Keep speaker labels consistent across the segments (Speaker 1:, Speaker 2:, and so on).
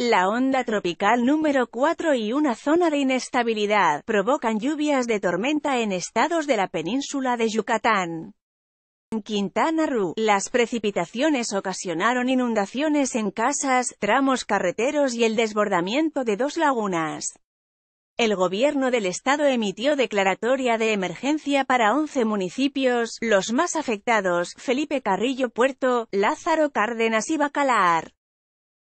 Speaker 1: La onda tropical número 4 y una zona de inestabilidad, provocan lluvias de tormenta en estados de la península de Yucatán. En Quintana Roo, las precipitaciones ocasionaron inundaciones en casas, tramos carreteros y el desbordamiento de dos lagunas. El gobierno del estado emitió declaratoria de emergencia para 11 municipios, los más afectados, Felipe Carrillo Puerto, Lázaro Cárdenas y Bacalar.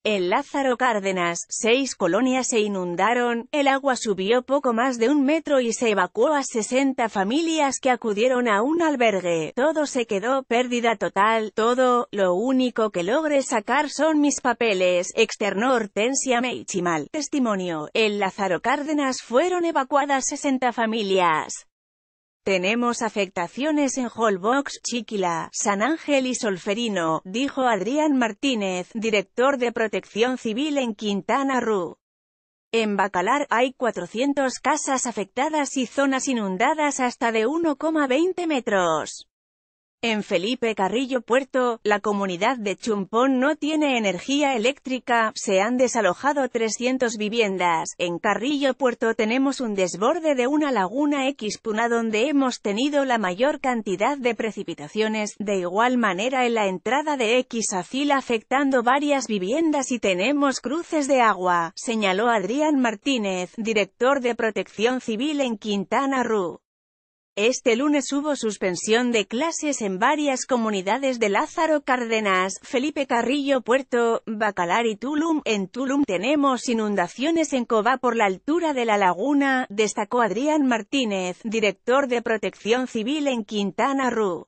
Speaker 1: En Lázaro Cárdenas, seis colonias se inundaron, el agua subió poco más de un metro y se evacuó a 60 familias que acudieron a un albergue. Todo se quedó pérdida total, todo, lo único que logré sacar son mis papeles, externó Hortensia Meichimal. Testimonio, en Lázaro Cárdenas fueron evacuadas 60 familias. Tenemos afectaciones en Holbox, Chiquila, San Ángel y Solferino, dijo Adrián Martínez, director de Protección Civil en Quintana Roo. En Bacalar hay 400 casas afectadas y zonas inundadas hasta de 1,20 metros. En Felipe Carrillo Puerto, la comunidad de Chumpón no tiene energía eléctrica, se han desalojado 300 viviendas. En Carrillo Puerto tenemos un desborde de una laguna puna donde hemos tenido la mayor cantidad de precipitaciones, de igual manera en la entrada de X Xacil afectando varias viviendas y tenemos cruces de agua, señaló Adrián Martínez, director de Protección Civil en Quintana Roo. Este lunes hubo suspensión de clases en varias comunidades de Lázaro Cárdenas, Felipe Carrillo Puerto, Bacalar y Tulum. En Tulum tenemos inundaciones en Cobá por la altura de la laguna, destacó Adrián Martínez, director de Protección Civil en Quintana Roo.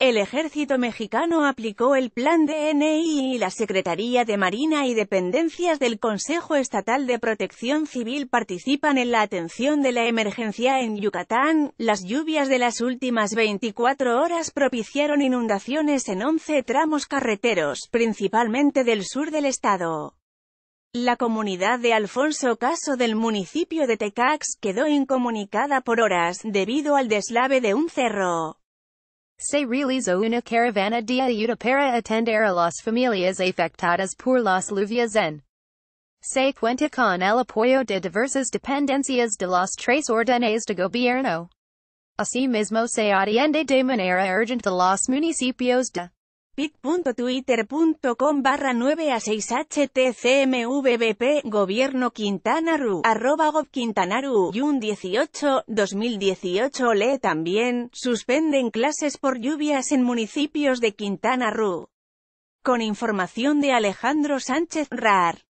Speaker 1: El ejército mexicano aplicó el plan DNI y la Secretaría de Marina y dependencias del Consejo Estatal de Protección Civil participan en la atención de la emergencia en Yucatán. Las lluvias de las últimas 24 horas propiciaron inundaciones en 11 tramos carreteros, principalmente del sur del estado. La comunidad de Alfonso Caso del municipio de Tecax quedó incomunicada por horas, debido al deslave de un cerro. Se realizó una caravana
Speaker 2: de ayuda para atender a las familias afectadas por las lluvias en Se cuenta con el apoyo de diversas dependencias de los tres órdenes de gobierno. Asimismo se atiende de manera urgente los municipios
Speaker 1: de pit.twitter.com barra 9 a 6 htcmvbp gobierno Quintana Roo, arroba 18, 2018 lee también, suspenden clases por lluvias en municipios de Quintana Roo. Con información de Alejandro Sánchez Rar.